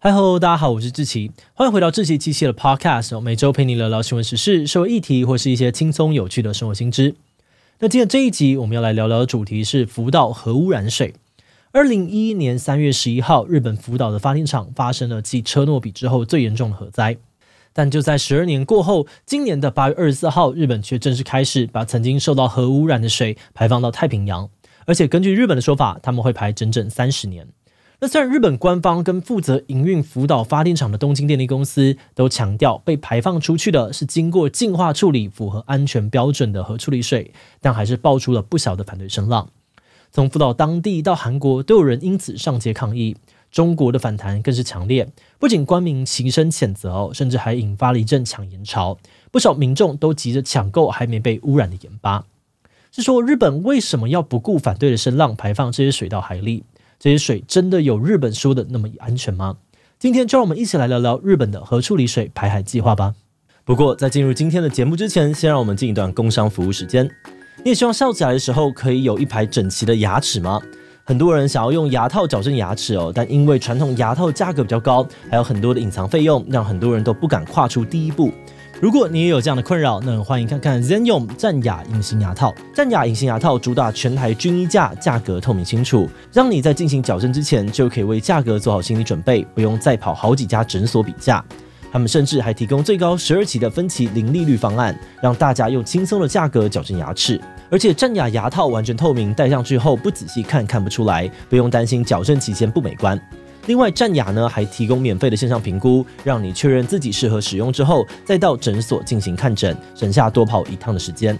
Hello，大家好，我是志奇，欢迎回到志奇机器的 Podcast，每周陪你聊聊新闻时事、社会议题或是一些轻松有趣的生活新知。那今天这一集我们要来聊聊的主题是福岛核污染水。二零一一年三月十一号，日本福岛的发电厂发生了继车诺比之后最严重的核灾，但就在十二年过后，今年的八月二十四号，日本却正式开始把曾经受到核污染的水排放到太平洋，而且根据日本的说法，他们会排整整三十年。那虽然日本官方跟负责营运福岛发电厂的东京电力公司都强调，被排放出去的是经过净化处理、符合安全标准的核处理水，但还是爆出了不小的反对声浪。从福岛当地到韩国，都有人因此上街抗议。中国的反弹更是强烈，不仅官民齐声谴责哦，甚至还引发了一阵抢盐潮，不少民众都急着抢购还没被污染的盐巴。是说日本为什么要不顾反对的声浪，排放这些水到海里？这些水真的有日本说的那么安全吗？今天就让我们一起来聊聊日本的核处理水排海计划吧。不过在进入今天的节目之前，先让我们进一段工商服务时间。你也希望笑起来的时候可以有一排整齐的牙齿吗？很多人想要用牙套矫正牙齿哦，但因为传统牙套价格比较高，还有很多的隐藏费用，让很多人都不敢跨出第一步。如果你也有这样的困扰，那欢迎看看 Zenyum 战雅隐形牙套。战雅隐形牙套主打全台均一价，价格透明清楚，让你在进行矫正之前就可以为价格做好心理准备，不用再跑好几家诊所比价。他们甚至还提供最高十二期的分期零利率方案，让大家用轻松的价格矫正牙齿。而且战雅牙套完全透明，戴上去后不仔细看看不出来，不用担心矫正期间不美观。另外，战雅呢还提供免费的线上评估，让你确认自己适合使用之后，再到诊所进行看诊，省下多跑一趟的时间。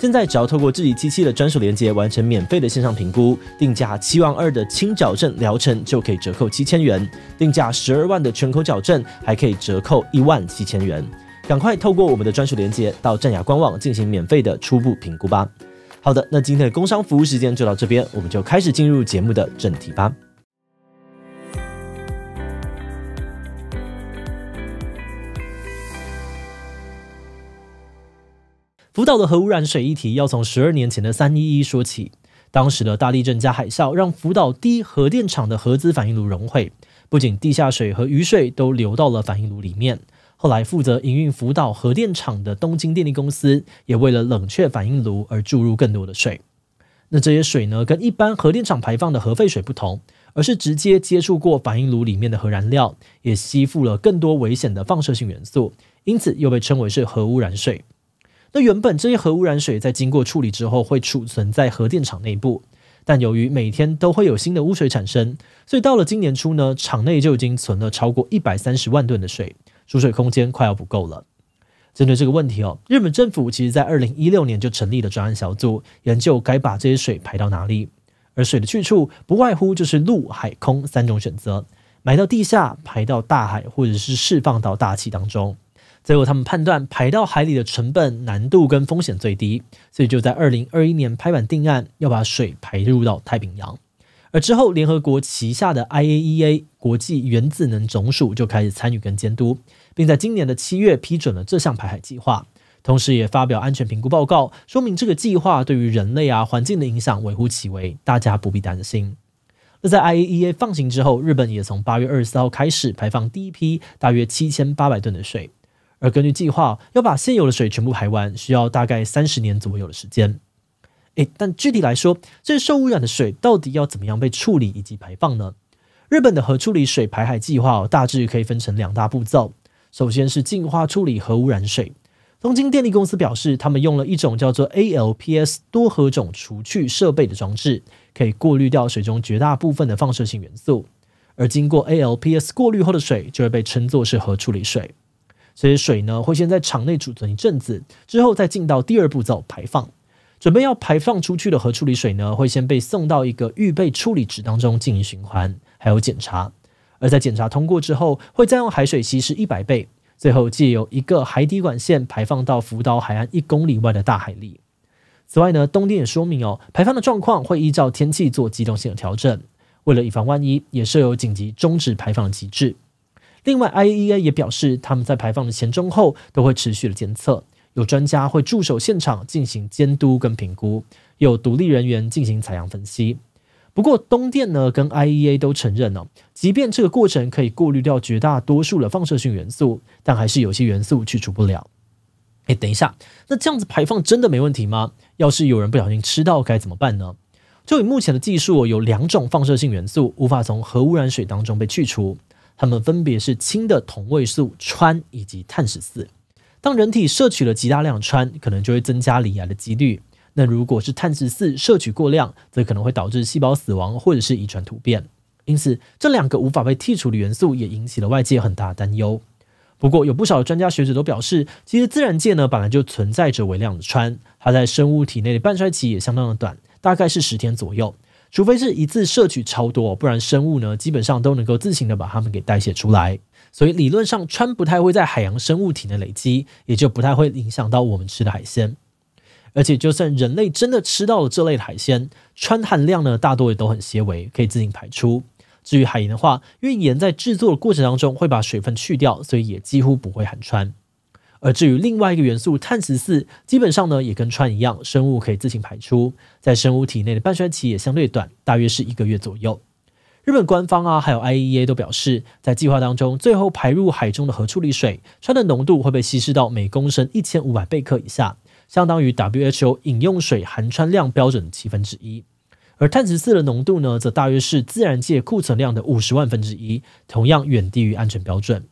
现在只要透过自己机器的专属连接完成免费的线上评估，定价七万二的轻矫正疗程就可以折扣七千元，定价十二万的全口矫正还可以折扣一万七千元。赶快透过我们的专属连接到战雅官网进行免费的初步评估吧。好的，那今天的工商服务时间就到这边，我们就开始进入节目的正题吧。福岛的核污染水议题要从十二年前的三一一说起。当时的大地震加海啸让福岛第一核电厂的核子反应炉融毁，不仅地下水和雨水都流到了反应炉里面，后来负责营运福岛核电厂的东京电力公司也为了冷却反应炉而注入更多的水。那这些水呢，跟一般核电厂排放的核废水不同，而是直接接触过反应炉里面的核燃料，也吸附了更多危险的放射性元素，因此又被称为是核污染水。那原本这些核污染水在经过处理之后会储存在核电厂内部，但由于每天都会有新的污水产生，所以到了今年初呢，厂内就已经存了超过一百三十万吨的水，储水空间快要不够了。针对这个问题哦，日本政府其实，在二零一六年就成立了专案小组，研究该把这些水排到哪里。而水的去处不外乎就是陆、海、空三种选择，埋到地下、排到大海，或者是释放到大气当中。最后，他们判断排到海里的成本、难度跟风险最低，所以就在二零二一年拍板定案，要把水排入到太平洋。而之后，联合国旗下的 IAEA 国际原子能总署就开始参与跟监督，并在今年的七月批准了这项排海计划，同时也发表安全评估报告，说明这个计划对于人类啊环境的影响微乎其微，大家不必担心。那在 IAEA 放行之后，日本也从八月二十四号开始排放第一批大约七千八百吨的水。而根据计划，要把现有的水全部排完，需要大概三十年左右的时间。诶，但具体来说，这受污染的水到底要怎么样被处理以及排放呢？日本的核处理水排海计划大致可以分成两大步骤：首先是净化处理核污染水。东京电力公司表示，他们用了一种叫做 ALPS 多核种除去设备的装置，可以过滤掉水中绝大部分的放射性元素。而经过 ALPS 过滤后的水，就会被称作是核处理水。所以水呢，会先在场内储存一阵子，之后再进到第二步骤排放。准备要排放出去的核处理水呢，会先被送到一个预备处理池当中进行循环，还有检查。而在检查通过之后，会再用海水稀释一百倍，最后借由一个海底管线排放到福岛海岸一公里外的大海里。此外呢，东电也说明哦，排放的状况会依照天气做机动性的调整。为了以防万一，也设有紧急终止排放的机制。另外，IEA 也表示，他们在排放的前、中、后都会持续的监测，有专家会驻守现场进行监督跟评估，有独立人员进行采样分析。不过，东电呢跟 IEA 都承认呢，即便这个过程可以过滤掉绝大多数的放射性元素，但还是有些元素去除不了。哎，等一下，那这样子排放真的没问题吗？要是有人不小心吃到，该怎么办呢？就以目前的技术，有两种放射性元素无法从核污染水当中被去除。它们分别是氢的同位素氚以及碳十四。当人体摄取了极大量氚，可能就会增加罹癌的几率。那如果是碳十四摄取过量，则可能会导致细胞死亡或者是遗传突变。因此，这两个无法被剔除的元素也引起了外界很大担忧。不过，有不少专家学者都表示，其实自然界呢本来就存在着微量的氚，它在生物体内的半衰期也相当的短，大概是十天左右。除非是一次摄取超多，不然生物呢基本上都能够自行的把它们给代谢出来。所以理论上，穿不太会在海洋生物体内累积，也就不太会影响到我们吃的海鲜。而且，就算人类真的吃到了这类海鲜，穿含量呢大多也都很些微，可以自行排出。至于海盐的话，因为盐在制作的过程当中会把水分去掉，所以也几乎不会含穿。而至于另外一个元素碳十四，基本上呢也跟氚一样，生物可以自行排出，在生物体内的半衰期也相对短，大约是一个月左右。日本官方啊，还有 IEA 都表示，在计划当中，最后排入海中的核处理水，氚的浓度会被稀释到每公升一千五百贝克以下，相当于 WHO 饮用水含氚量标准七分之一。而碳十四的浓度呢，则大约是自然界库存量的五十万分之一，同样远低于安全标准。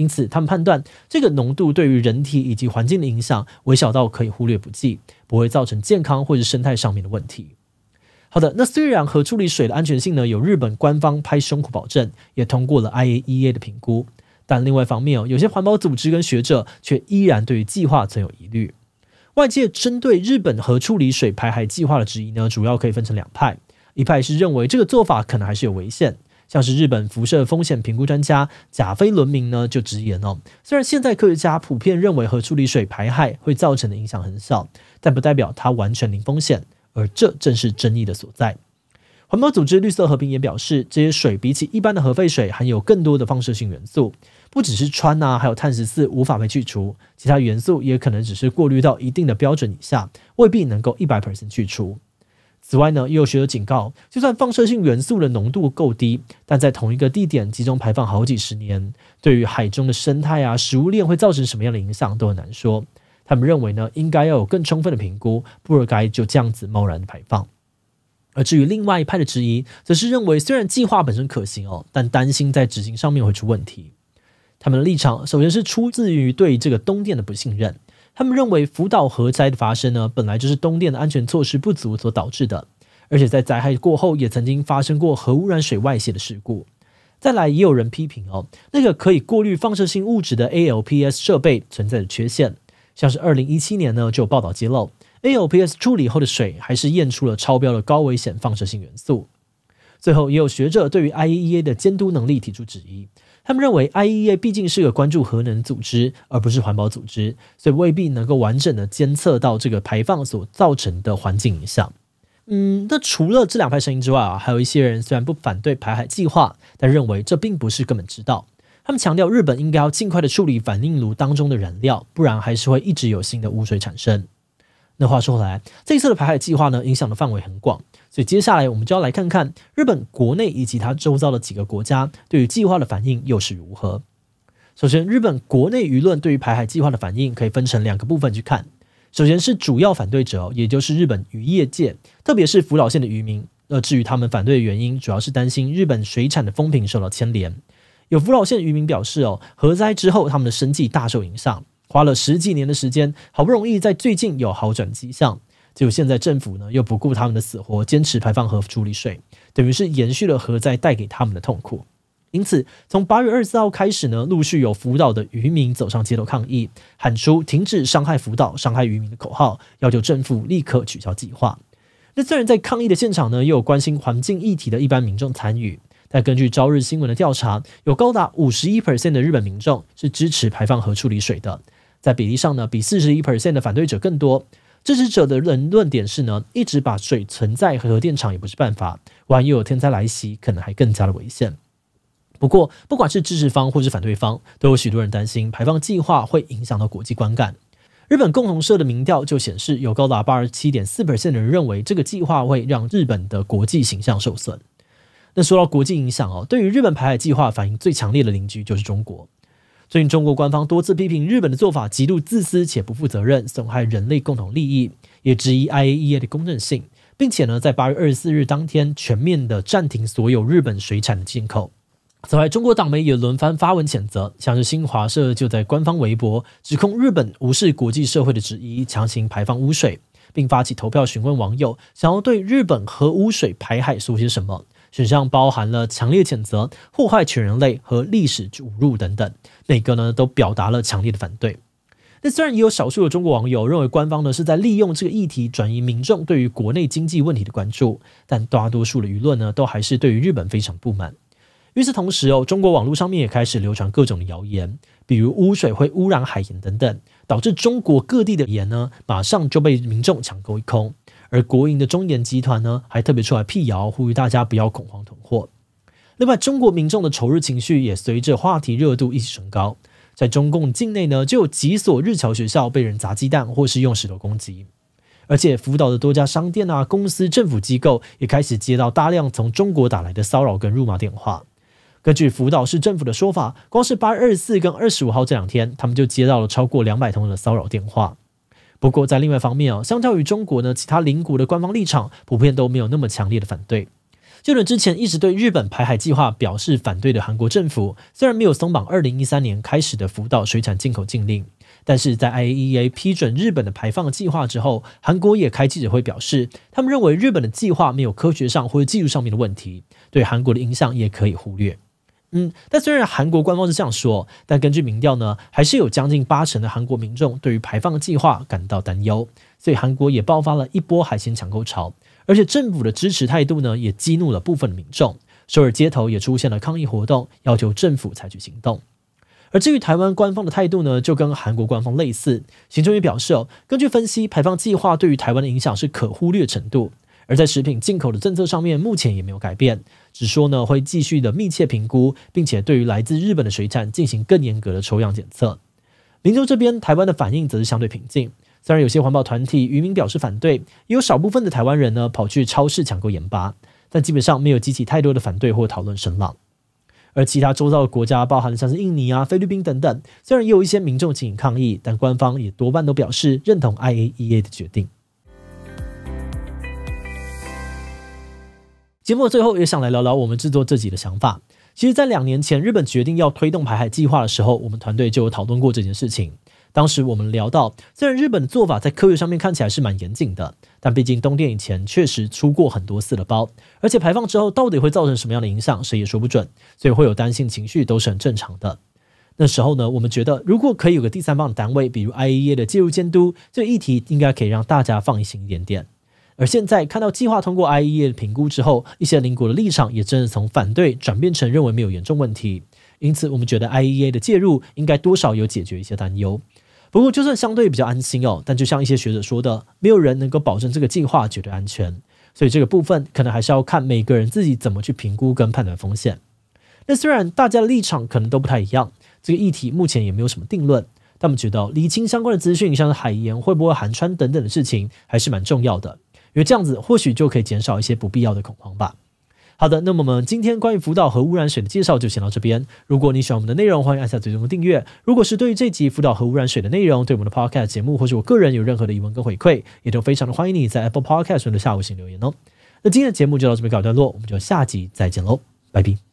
因此，他们判断这个浓度对于人体以及环境的影响微小到可以忽略不计，不会造成健康或者生态上面的问题。好的，那虽然核处理水的安全性呢有日本官方拍胸脯保证，也通过了 IAEA 的评估，但另外一方面哦，有些环保组织跟学者却依然对于计划存有疑虑。外界针对日本核处理水排海计划的质疑呢，主要可以分成两派，一派是认为这个做法可能还是有危险。像是日本辐射风险评估专家甲斐伦明呢，就直言哦，虽然现在科学家普遍认为核处理水排海会造成的影响很小，但不代表它完全零风险，而这正是争议的所在。环保组织绿色和平也表示，这些水比起一般的核废水含有更多的放射性元素，不只是氚啊，还有碳十四无法被去除，其他元素也可能只是过滤到一定的标准以下，未必能够一百 percent 去除。此外呢，也有学者警告，就算放射性元素的浓度够低，但在同一个地点集中排放好几十年，对于海中的生态啊、食物链会造成什么样的影响都很难说。他们认为呢，应该要有更充分的评估，不尔该就这样子贸然排放。而至于另外一派的质疑，则是认为虽然计划本身可行哦，但担心在执行上面会出问题。他们的立场首先是出自于对这个东电的不信任。他们认为福岛核灾的发生呢，本来就是东电的安全措施不足所导致的，而且在灾害过后也曾经发生过核污染水外泄的事故。再来，也有人批评哦，那个可以过滤放射性物质的 ALPS 设备存在着缺陷，像是2017年呢就有报道揭露，ALPS 处理后的水还是验出了超标的高危险放射性元素。最后，也有学者对于 IEA 的监督能力提出质疑。他们认为，IEA 毕竟是个关注核能组织，而不是环保组织，所以未必能够完整的监测到这个排放所造成的环境影响。嗯，那除了这两派声音之外啊，还有一些人虽然不反对排海计划，但认为这并不是根本之道。他们强调，日本应该要尽快的处理反应炉当中的燃料，不然还是会一直有新的污水产生。那话说回来，这一次的排海计划呢，影响的范围很广。所以接下来我们就要来看看日本国内以及它周遭的几个国家对于计划的反应又是如何。首先，日本国内舆论对于排海计划的反应可以分成两个部分去看。首先是主要反对者，也就是日本渔业界，特别是福岛县的渔民。呃，至于他们反对的原因，主要是担心日本水产的风评受到牵连。有福岛县渔民表示，哦，核灾之后他们的生计大受影响，花了十几年的时间，好不容易在最近有好转迹象。就现在，政府呢又不顾他们的死活，坚持排放核处理水，等于是延续了核灾带给他们的痛苦。因此，从八月二十四号开始呢，陆续有福岛的渔民走上街头抗议，喊出“停止伤害福岛，伤害渔民”的口号，要求政府立刻取消计划。那虽然在抗议的现场呢，也有关心环境议题的一般民众参与，但根据朝日新闻的调查，有高达五十一 percent 的日本民众是支持排放核处理水的，在比例上呢，比四十一 percent 的反对者更多。支持者的论论点是呢，一直把水存在核电厂也不是办法，万一有天灾来袭，可能还更加的危险。不过，不管是支持方或是反对方，都有许多人担心排放计划会影响到国际观感。日本共同社的民调就显示，有高达八十七点四 percent 的人认为这个计划会让日本的国际形象受损。那说到国际影响哦，对于日本排海计划反应最强烈的邻居就是中国。最近，中国官方多次批评日本的做法极度自私且不负责任，损害人类共同利益，也质疑 IAEA 的公正性，并且呢，在八月二十四日当天全面的暂停所有日本水产的进口。此外，中国党媒也轮番发文谴责，像是新华社就在官方微博指控日本无视国际社会的质疑，强行排放污水，并发起投票询问网友想要对日本核污水排海说些什么。选项包含了强烈谴责、祸害全人类和历史侮辱等等，每个呢都表达了强烈的反对。那虽然也有少数的中国网友认为官方呢是在利用这个议题转移民众对于国内经济问题的关注，但大多数的舆论呢都还是对于日本非常不满。与此同时哦，中国网络上面也开始流传各种谣言，比如污水会污染海盐等等，导致中国各地的盐呢马上就被民众抢购一空。而国营的中盐集团呢，还特别出来辟谣，呼吁大家不要恐慌囤货。另外，中国民众的仇日情绪也随着话题热度一起升高。在中共境内呢，就有几所日侨学校被人砸鸡蛋，或是用石头攻击。而且，福岛的多家商店啊、公司、政府机构也开始接到大量从中国打来的骚扰跟辱骂电话。根据福岛市政府的说法，光是八月二十四跟二十五号这两天，他们就接到了超过两百通的骚扰电话。不过，在另外一方面啊，相较于中国呢，其他邻国的官方立场普遍都没有那么强烈的反对。就连之前一直对日本排海计划表示反对的韩国政府，虽然没有松绑二零一三年开始的福岛水产进口禁令，但是在 I A E A 批准日本的排放计划之后，韩国也开记者会表示，他们认为日本的计划没有科学上或者技术上面的问题，对韩国的影响也可以忽略。嗯，但虽然韩国官方是这样说，但根据民调呢，还是有将近八成的韩国民众对于排放计划感到担忧，所以韩国也爆发了一波海鲜抢购潮，而且政府的支持态度呢，也激怒了部分民众，首尔街头也出现了抗议活动，要求政府采取行动。而至于台湾官方的态度呢，就跟韩国官方类似，行政院表示哦，根据分析，排放计划对于台湾的影响是可忽略程度。而在食品进口的政策上面，目前也没有改变，只说呢会继续的密切评估，并且对于来自日本的水产进行更严格的抽样检测。林州这边，台湾的反应则是相对平静，虽然有些环保团体渔民表示反对，也有少部分的台湾人呢跑去超市抢购盐巴，但基本上没有激起太多的反对或讨论声浪。而其他周遭的国家，包含了像是印尼啊、菲律宾等等，虽然也有一些民众进行抗议，但官方也多半都表示认同 IAEA 的决定。节目最后也想来聊聊我们制作自己的想法。其实，在两年前日本决定要推动排海计划的时候，我们团队就有讨论过这件事情。当时我们聊到，虽然日本的做法在科学上面看起来是蛮严谨的，但毕竟东电以前确实出过很多次的包，而且排放之后到底会造成什么样的影响，谁也说不准，所以会有担心情绪都是很正常的。那时候呢，我们觉得如果可以有个第三方单位，比如 I E A 的介入监督，这议题应该可以让大家放心一点点。而现在看到计划通过 IEA 的评估之后，一些邻国的立场也真的从反对转变成认为没有严重问题。因此，我们觉得 IEA 的介入应该多少有解决一些担忧。不过，就算相对比较安心哦，但就像一些学者说的，没有人能够保证这个计划绝对安全。所以，这个部分可能还是要看每个人自己怎么去评估跟判断风险。那虽然大家的立场可能都不太一样，这个议题目前也没有什么定论。但我们觉得理清相关的资讯，像是海盐会不会含川等等的事情，还是蛮重要的。因为这样子，或许就可以减少一些不必要的恐慌吧。好的，那么我们今天关于福岛核污染水的介绍就先到这边。如果你喜欢我们的内容，欢迎按下最终的订阅。如果是对于这集福岛核污染水的内容，对我们的 Podcast 节目或是我个人有任何的疑问跟回馈，也都非常的欢迎你在 Apple Podcast 中的下午请留言哦。那今天的节目就到这边告一段落，我们就下集再见喽，拜拜。